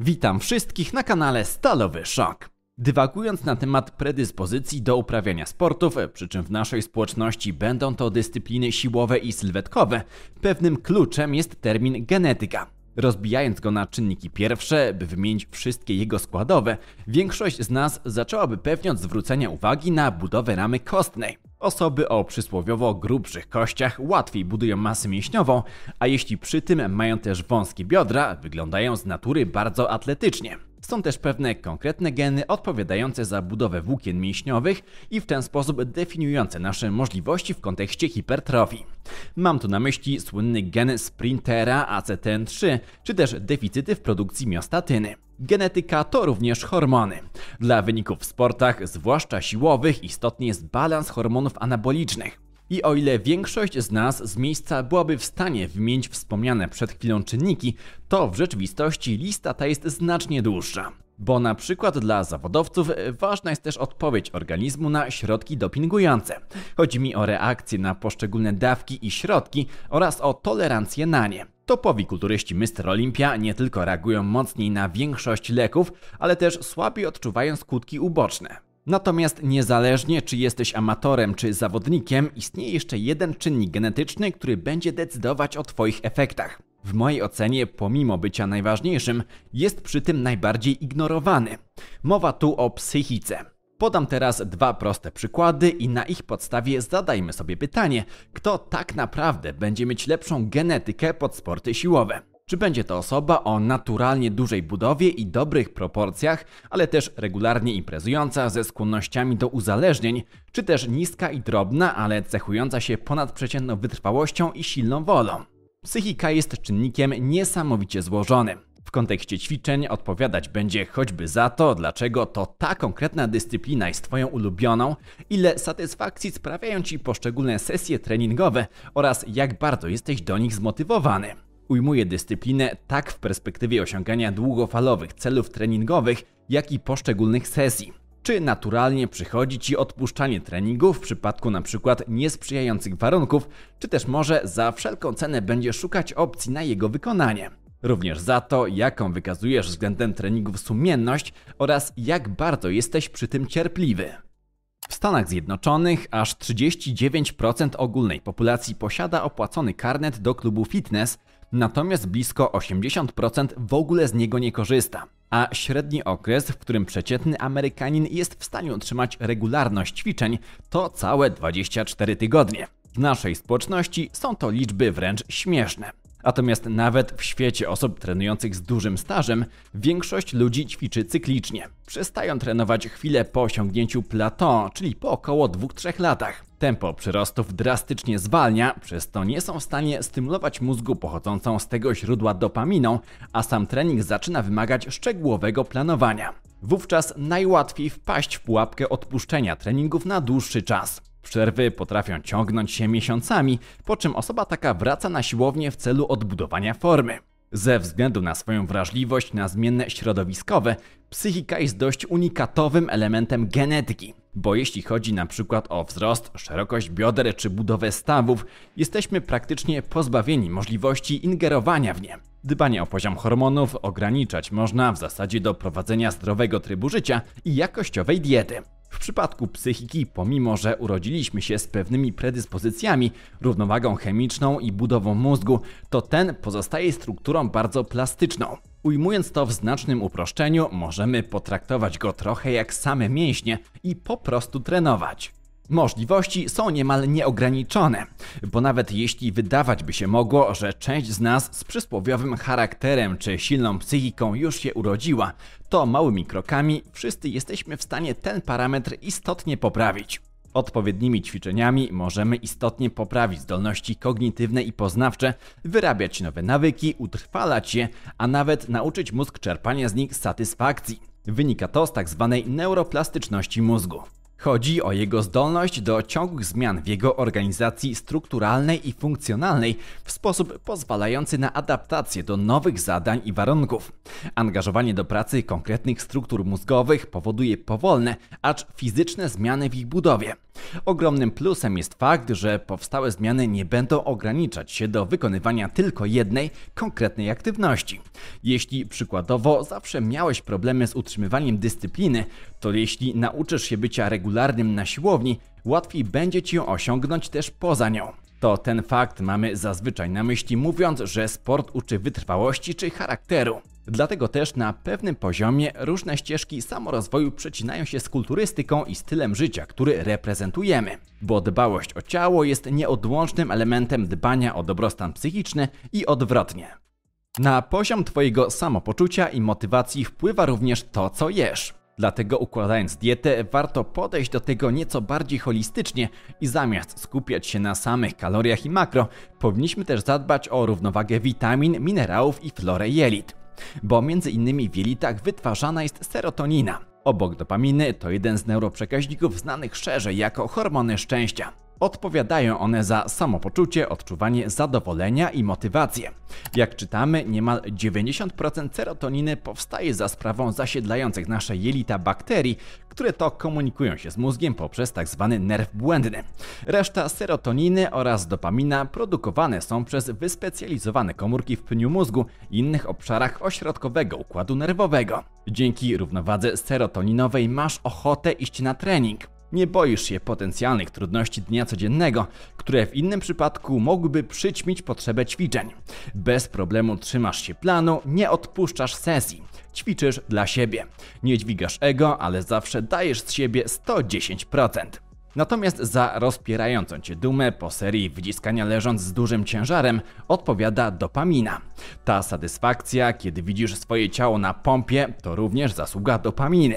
Witam wszystkich na kanale Stalowy Szok. Dywagując na temat predyspozycji do uprawiania sportów, przy czym w naszej społeczności będą to dyscypliny siłowe i sylwetkowe, pewnym kluczem jest termin genetyka. Rozbijając go na czynniki pierwsze, by wymienić wszystkie jego składowe, większość z nas zaczęłaby pewnie od zwrócenia uwagi na budowę ramy kostnej. Osoby o przysłowiowo grubszych kościach łatwiej budują masę mięśniową, a jeśli przy tym mają też wąskie biodra, wyglądają z natury bardzo atletycznie. Są też pewne konkretne geny odpowiadające za budowę włókien mięśniowych i w ten sposób definiujące nasze możliwości w kontekście hipertrofii. Mam tu na myśli słynny gen sprintera ACTN3, czy też deficyty w produkcji miostatyny. Genetyka to również hormony. Dla wyników w sportach, zwłaszcza siłowych, istotny jest balans hormonów anabolicznych. I o ile większość z nas z miejsca byłaby w stanie wymienić wspomniane przed chwilą czynniki, to w rzeczywistości lista ta jest znacznie dłuższa. Bo na przykład dla zawodowców ważna jest też odpowiedź organizmu na środki dopingujące. Chodzi mi o reakcje na poszczególne dawki i środki oraz o tolerancję na nie. Topowi kulturyści Mr. Olympia nie tylko reagują mocniej na większość leków, ale też słabiej odczuwają skutki uboczne. Natomiast niezależnie czy jesteś amatorem czy zawodnikiem, istnieje jeszcze jeden czynnik genetyczny, który będzie decydować o Twoich efektach. W mojej ocenie, pomimo bycia najważniejszym, jest przy tym najbardziej ignorowany. Mowa tu o psychice. Podam teraz dwa proste przykłady i na ich podstawie zadajmy sobie pytanie, kto tak naprawdę będzie mieć lepszą genetykę pod sporty siłowe. Czy będzie to osoba o naturalnie dużej budowie i dobrych proporcjach, ale też regularnie imprezująca ze skłonnościami do uzależnień, czy też niska i drobna, ale cechująca się ponadprzeciętną wytrwałością i silną wolą? Psychika jest czynnikiem niesamowicie złożonym. W kontekście ćwiczeń odpowiadać będzie choćby za to, dlaczego to ta konkretna dyscyplina jest Twoją ulubioną, ile satysfakcji sprawiają Ci poszczególne sesje treningowe oraz jak bardzo jesteś do nich zmotywowany ujmuje dyscyplinę tak w perspektywie osiągania długofalowych celów treningowych, jak i poszczególnych sesji. Czy naturalnie przychodzi Ci odpuszczanie treningu w przypadku np. niesprzyjających warunków, czy też może za wszelką cenę będzie szukać opcji na jego wykonanie? Również za to, jaką wykazujesz względem treningów sumienność oraz jak bardzo jesteś przy tym cierpliwy. W Stanach Zjednoczonych aż 39% ogólnej populacji posiada opłacony karnet do klubu fitness, Natomiast blisko 80% w ogóle z niego nie korzysta. A średni okres, w którym przeciętny Amerykanin jest w stanie utrzymać regularność ćwiczeń, to całe 24 tygodnie. W naszej społeczności są to liczby wręcz śmieszne. Natomiast nawet w świecie osób trenujących z dużym stażem, większość ludzi ćwiczy cyklicznie. Przestają trenować chwilę po osiągnięciu plateau, czyli po około 2-3 latach. Tempo przyrostów drastycznie zwalnia, przez to nie są w stanie stymulować mózgu pochodzącą z tego źródła dopaminą, a sam trening zaczyna wymagać szczegółowego planowania. Wówczas najłatwiej wpaść w pułapkę odpuszczenia treningów na dłuższy czas. Przerwy potrafią ciągnąć się miesiącami, po czym osoba taka wraca na siłownię w celu odbudowania formy. Ze względu na swoją wrażliwość na zmienne środowiskowe, psychika jest dość unikatowym elementem genetyki, bo jeśli chodzi na przykład o wzrost, szerokość bioder czy budowę stawów, jesteśmy praktycznie pozbawieni możliwości ingerowania w nie. Dbanie o poziom hormonów ograniczać można w zasadzie do prowadzenia zdrowego trybu życia i jakościowej diety. W przypadku psychiki, pomimo że urodziliśmy się z pewnymi predyspozycjami, równowagą chemiczną i budową mózgu, to ten pozostaje strukturą bardzo plastyczną. Ujmując to w znacznym uproszczeniu, możemy potraktować go trochę jak same mięśnie i po prostu trenować. Możliwości są niemal nieograniczone, bo nawet jeśli wydawać by się mogło, że część z nas z przysłowiowym charakterem czy silną psychiką już się urodziła, to małymi krokami wszyscy jesteśmy w stanie ten parametr istotnie poprawić. Odpowiednimi ćwiczeniami możemy istotnie poprawić zdolności kognitywne i poznawcze, wyrabiać nowe nawyki, utrwalać je, a nawet nauczyć mózg czerpania z nich satysfakcji. Wynika to z tak zwanej neuroplastyczności mózgu. Chodzi o jego zdolność do ciągłych zmian w jego organizacji strukturalnej i funkcjonalnej w sposób pozwalający na adaptację do nowych zadań i warunków. Angażowanie do pracy konkretnych struktur mózgowych powoduje powolne, acz fizyczne zmiany w ich budowie. Ogromnym plusem jest fakt, że powstałe zmiany nie będą ograniczać się do wykonywania tylko jednej konkretnej aktywności. Jeśli przykładowo zawsze miałeś problemy z utrzymywaniem dyscypliny, to jeśli nauczysz się bycia regularnym, regularnym na siłowni, łatwiej będzie Ci ją osiągnąć też poza nią. To ten fakt mamy zazwyczaj na myśli, mówiąc, że sport uczy wytrwałości czy charakteru. Dlatego też na pewnym poziomie różne ścieżki samorozwoju przecinają się z kulturystyką i stylem życia, który reprezentujemy, bo dbałość o ciało jest nieodłącznym elementem dbania o dobrostan psychiczny i odwrotnie. Na poziom Twojego samopoczucia i motywacji wpływa również to, co jesz. Dlatego układając dietę, warto podejść do tego nieco bardziej holistycznie i zamiast skupiać się na samych kaloriach i makro, powinniśmy też zadbać o równowagę witamin, minerałów i florę jelit. Bo między innymi w jelitach wytwarzana jest serotonina. Obok dopaminy to jeden z neuroprzekaźników znanych szerzej jako hormony szczęścia. Odpowiadają one za samopoczucie, odczuwanie zadowolenia i motywację. Jak czytamy, niemal 90% serotoniny powstaje za sprawą zasiedlających nasze jelita bakterii, które to komunikują się z mózgiem poprzez tzw. Tak nerw błędny. Reszta serotoniny oraz dopamina produkowane są przez wyspecjalizowane komórki w pniu mózgu i innych obszarach ośrodkowego układu nerwowego. Dzięki równowadze serotoninowej masz ochotę iść na trening. Nie boisz się potencjalnych trudności dnia codziennego, które w innym przypadku mogłyby przyćmić potrzebę ćwiczeń. Bez problemu trzymasz się planu, nie odpuszczasz sesji. Ćwiczysz dla siebie. Nie dźwigasz ego, ale zawsze dajesz z siebie 110%. Natomiast za rozpierającą cię dumę po serii wyciskania leżąc z dużym ciężarem odpowiada dopamina. Ta satysfakcja, kiedy widzisz swoje ciało na pompie, to również zasługa dopaminy.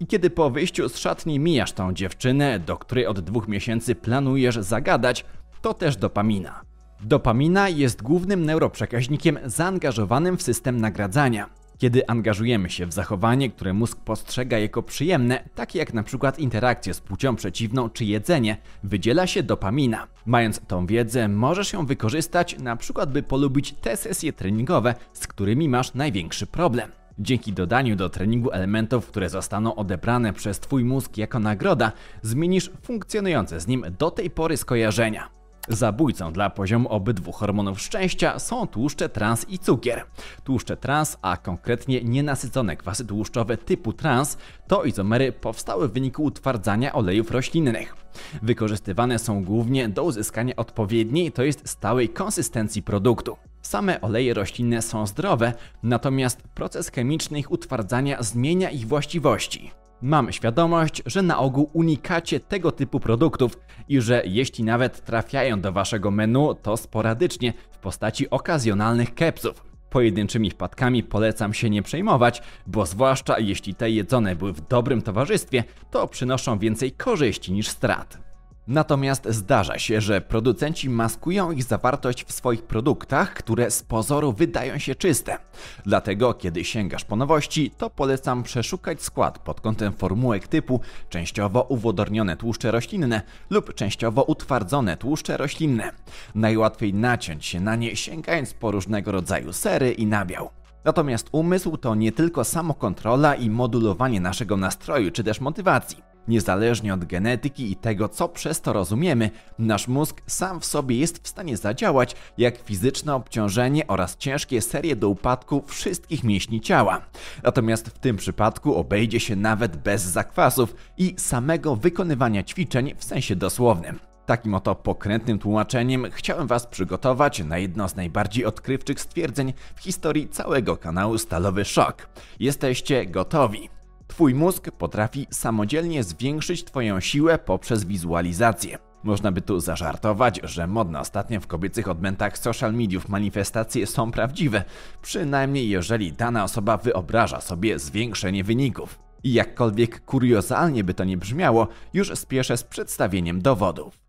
I kiedy po wyjściu z szatni mijasz tą dziewczynę, do której od dwóch miesięcy planujesz zagadać, to też dopamina. Dopamina jest głównym neuroprzekaźnikiem zaangażowanym w system nagradzania. Kiedy angażujemy się w zachowanie, które mózg postrzega jako przyjemne, takie jak na przykład interakcje z płcią przeciwną czy jedzenie, wydziela się dopamina. Mając tą wiedzę, możesz ją wykorzystać na przykład by polubić te sesje treningowe, z którymi masz największy problem. Dzięki dodaniu do treningu elementów, które zostaną odebrane przez Twój mózg jako nagroda, zmienisz funkcjonujące z nim do tej pory skojarzenia. Zabójcą dla poziomu obydwu hormonów szczęścia są tłuszcze trans i cukier. Tłuszcze trans, a konkretnie nienasycone kwasy tłuszczowe typu trans, to izomery powstałe w wyniku utwardzania olejów roślinnych. Wykorzystywane są głównie do uzyskania odpowiedniej, to jest stałej konsystencji produktu. Same oleje roślinne są zdrowe, natomiast proces chemiczny ich utwardzania zmienia ich właściwości. Mam świadomość, że na ogół unikacie tego typu produktów i że jeśli nawet trafiają do waszego menu, to sporadycznie w postaci okazjonalnych kepsów. Pojedynczymi wpadkami polecam się nie przejmować, bo zwłaszcza jeśli te jedzone były w dobrym towarzystwie, to przynoszą więcej korzyści niż strat. Natomiast zdarza się, że producenci maskują ich zawartość w swoich produktach, które z pozoru wydają się czyste. Dlatego, kiedy sięgasz po nowości, to polecam przeszukać skład pod kątem formułek typu częściowo uwodornione tłuszcze roślinne lub częściowo utwardzone tłuszcze roślinne. Najłatwiej naciąć się na nie sięgając po różnego rodzaju sery i nabiał. Natomiast umysł to nie tylko samokontrola i modulowanie naszego nastroju czy też motywacji. Niezależnie od genetyki i tego, co przez to rozumiemy, nasz mózg sam w sobie jest w stanie zadziałać, jak fizyczne obciążenie oraz ciężkie serie do upadku wszystkich mięśni ciała. Natomiast w tym przypadku obejdzie się nawet bez zakwasów i samego wykonywania ćwiczeń w sensie dosłownym. Takim oto pokrętnym tłumaczeniem chciałem Was przygotować na jedno z najbardziej odkrywczych stwierdzeń w historii całego kanału Stalowy Szok. Jesteście gotowi. Twój mózg potrafi samodzielnie zwiększyć Twoją siłę poprzez wizualizację. Można by tu zażartować, że modne ostatnio w kobiecych odmętach social mediów manifestacje są prawdziwe, przynajmniej jeżeli dana osoba wyobraża sobie zwiększenie wyników. I jakkolwiek kuriozalnie by to nie brzmiało, już spieszę z przedstawieniem dowodów.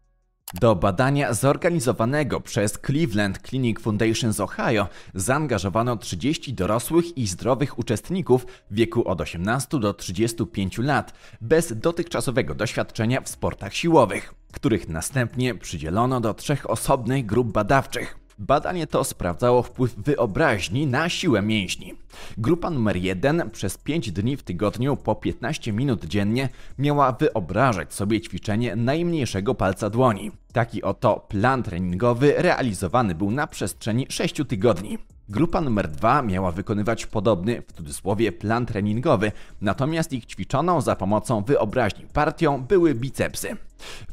Do badania zorganizowanego przez Cleveland Clinic Foundation z Ohio zaangażowano 30 dorosłych i zdrowych uczestników w wieku od 18 do 35 lat bez dotychczasowego doświadczenia w sportach siłowych, których następnie przydzielono do trzech osobnych grup badawczych. Badanie to sprawdzało wpływ wyobraźni na siłę mięśni. Grupa numer 1 przez 5 dni w tygodniu po 15 minut dziennie miała wyobrażać sobie ćwiczenie najmniejszego palca dłoni. Taki oto plan treningowy realizowany był na przestrzeni 6 tygodni. Grupa numer dwa miała wykonywać podobny, w cudzysłowie, plan treningowy, natomiast ich ćwiczoną za pomocą wyobraźni partią były bicepsy.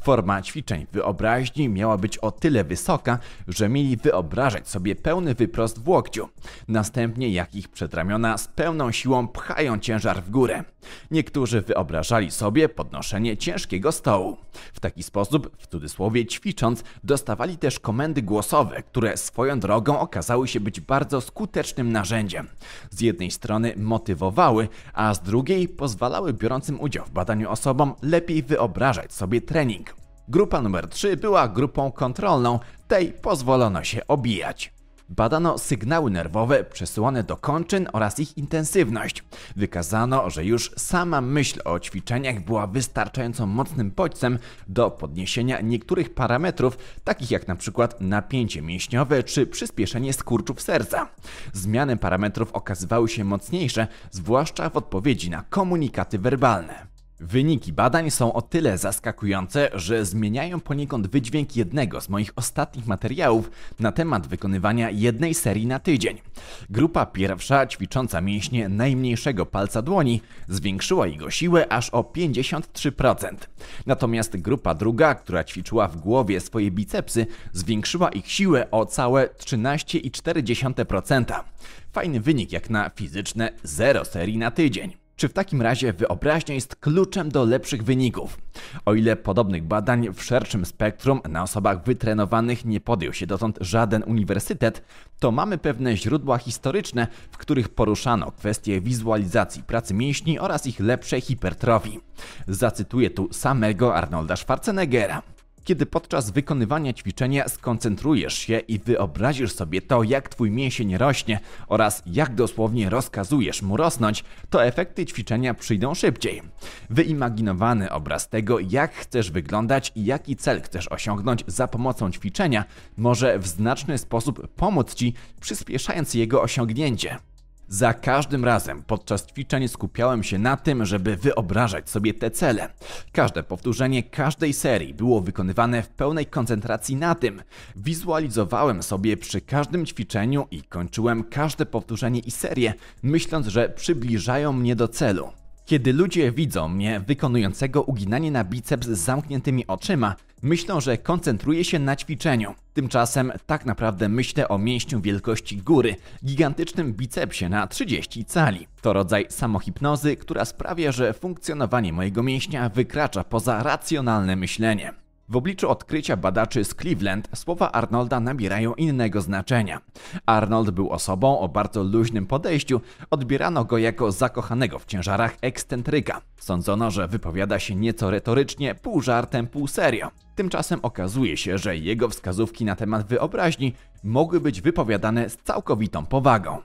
Forma ćwiczeń wyobraźni miała być o tyle wysoka, że mieli wyobrażać sobie pełny wyprost w łokciu, następnie jak ich przedramiona z pełną siłą pchają ciężar w górę. Niektórzy wyobrażali sobie podnoszenie ciężkiego stołu. W taki sposób, w cudzysłowie ćwicząc, dostawali też komendy głosowe, które swoją drogą okazały się być bardzo bardzo skutecznym narzędziem. Z jednej strony motywowały, a z drugiej pozwalały biorącym udział w badaniu osobom lepiej wyobrażać sobie trening. Grupa numer 3 była grupą kontrolną, tej pozwolono się obijać. Badano sygnały nerwowe przesyłane do kończyn oraz ich intensywność. Wykazano, że już sama myśl o ćwiczeniach była wystarczająco mocnym bodźcem do podniesienia niektórych parametrów, takich jak np. napięcie mięśniowe czy przyspieszenie skurczów serca. Zmiany parametrów okazywały się mocniejsze, zwłaszcza w odpowiedzi na komunikaty werbalne. Wyniki badań są o tyle zaskakujące, że zmieniają poniekąd wydźwięk jednego z moich ostatnich materiałów na temat wykonywania jednej serii na tydzień. Grupa pierwsza, ćwicząca mięśnie najmniejszego palca dłoni, zwiększyła jego siłę aż o 53%. Natomiast grupa druga, która ćwiczyła w głowie swoje bicepsy, zwiększyła ich siłę o całe 13,4%. Fajny wynik jak na fizyczne 0 serii na tydzień. Czy w takim razie wyobraźnia jest kluczem do lepszych wyników? O ile podobnych badań w szerszym spektrum na osobach wytrenowanych nie podjął się dotąd żaden uniwersytet, to mamy pewne źródła historyczne, w których poruszano kwestie wizualizacji pracy mięśni oraz ich lepszej hipertrofii. Zacytuję tu samego Arnolda Schwarzeneggera kiedy podczas wykonywania ćwiczenia skoncentrujesz się i wyobrazisz sobie to, jak twój mięsień rośnie oraz jak dosłownie rozkazujesz mu rosnąć, to efekty ćwiczenia przyjdą szybciej. Wyimaginowany obraz tego, jak chcesz wyglądać i jaki cel chcesz osiągnąć za pomocą ćwiczenia, może w znaczny sposób pomóc ci, przyspieszając jego osiągnięcie. Za każdym razem podczas ćwiczeń skupiałem się na tym, żeby wyobrażać sobie te cele. Każde powtórzenie każdej serii było wykonywane w pełnej koncentracji na tym. Wizualizowałem sobie przy każdym ćwiczeniu i kończyłem każde powtórzenie i serię, myśląc, że przybliżają mnie do celu. Kiedy ludzie widzą mnie wykonującego uginanie na biceps z zamkniętymi oczyma, Myślą, że koncentruje się na ćwiczeniu. Tymczasem tak naprawdę myślę o mięśniu wielkości góry, gigantycznym bicepsie na 30 cali. To rodzaj samohipnozy, która sprawia, że funkcjonowanie mojego mięśnia wykracza poza racjonalne myślenie. W obliczu odkrycia badaczy z Cleveland słowa Arnolda nabierają innego znaczenia. Arnold był osobą o bardzo luźnym podejściu, odbierano go jako zakochanego w ciężarach ekscentryka. Sądzono, że wypowiada się nieco retorycznie, pół żartem, pół serio. Tymczasem okazuje się, że jego wskazówki na temat wyobraźni mogły być wypowiadane z całkowitą powagą.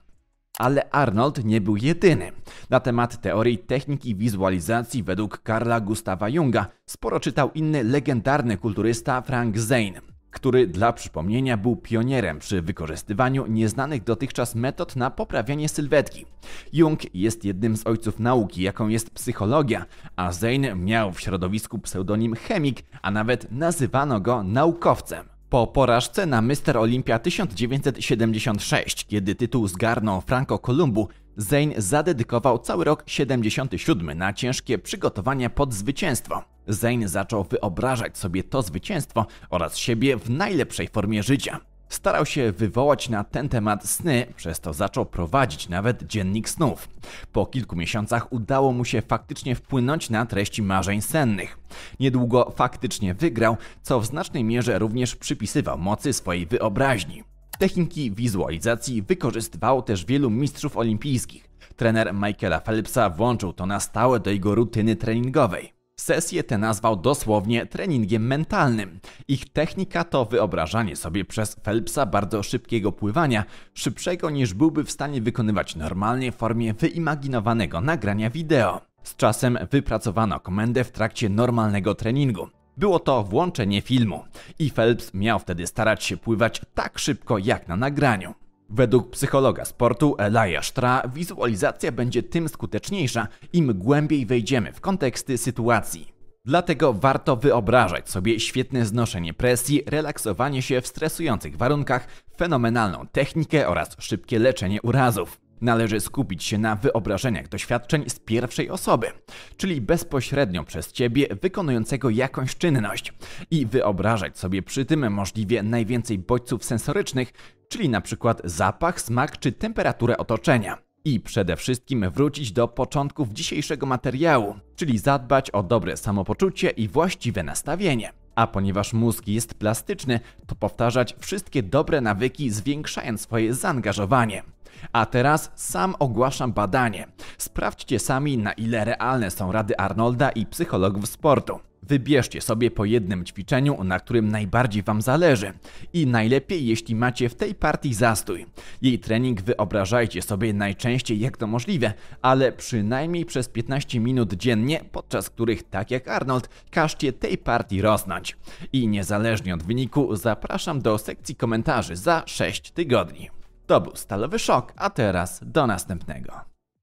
Ale Arnold nie był jedyny. Na temat teorii techniki wizualizacji według Karla Gustawa Junga sporo czytał inny legendarny kulturysta Frank Zane który dla przypomnienia był pionierem przy wykorzystywaniu nieznanych dotychczas metod na poprawianie sylwetki. Jung jest jednym z ojców nauki, jaką jest psychologia, a Zane miał w środowisku pseudonim chemik, a nawet nazywano go naukowcem. Po porażce na Mister Olympia 1976, kiedy tytuł zgarnął Franco Columbu, Zane zadedykował cały rok 77 na ciężkie przygotowania pod zwycięstwo. Zane zaczął wyobrażać sobie to zwycięstwo oraz siebie w najlepszej formie życia. Starał się wywołać na ten temat sny, przez to zaczął prowadzić nawet dziennik snów. Po kilku miesiącach udało mu się faktycznie wpłynąć na treści marzeń sennych. Niedługo faktycznie wygrał, co w znacznej mierze również przypisywał mocy swojej wyobraźni. Techniki wizualizacji wykorzystywało też wielu mistrzów olimpijskich. Trener Michaela Phelpsa włączył to na stałe do jego rutyny treningowej. Sesję tę nazwał dosłownie treningiem mentalnym. Ich technika to wyobrażanie sobie przez Phelpsa bardzo szybkiego pływania, szybszego niż byłby w stanie wykonywać normalnie w formie wyimaginowanego nagrania wideo. Z czasem wypracowano komendę w trakcie normalnego treningu. Było to włączenie filmu i Phelps miał wtedy starać się pływać tak szybko jak na nagraniu. Według psychologa sportu Elaja Sztra wizualizacja będzie tym skuteczniejsza, im głębiej wejdziemy w konteksty sytuacji. Dlatego warto wyobrażać sobie świetne znoszenie presji, relaksowanie się w stresujących warunkach, fenomenalną technikę oraz szybkie leczenie urazów. Należy skupić się na wyobrażeniach doświadczeń z pierwszej osoby, czyli bezpośrednio przez ciebie wykonującego jakąś czynność, i wyobrażać sobie przy tym możliwie najwięcej bodźców sensorycznych, czyli na przykład zapach, smak czy temperaturę otoczenia. I przede wszystkim wrócić do początków dzisiejszego materiału, czyli zadbać o dobre samopoczucie i właściwe nastawienie. A ponieważ mózg jest plastyczny, to powtarzać wszystkie dobre nawyki, zwiększając swoje zaangażowanie. A teraz sam ogłaszam badanie. Sprawdźcie sami, na ile realne są rady Arnolda i psychologów sportu. Wybierzcie sobie po jednym ćwiczeniu, na którym najbardziej Wam zależy. I najlepiej, jeśli macie w tej partii zastój. Jej trening wyobrażajcie sobie najczęściej jak to możliwe, ale przynajmniej przez 15 minut dziennie, podczas których, tak jak Arnold, każcie tej partii rosnąć. I niezależnie od wyniku, zapraszam do sekcji komentarzy za 6 tygodni. To był Stalowy Szok, a teraz do następnego.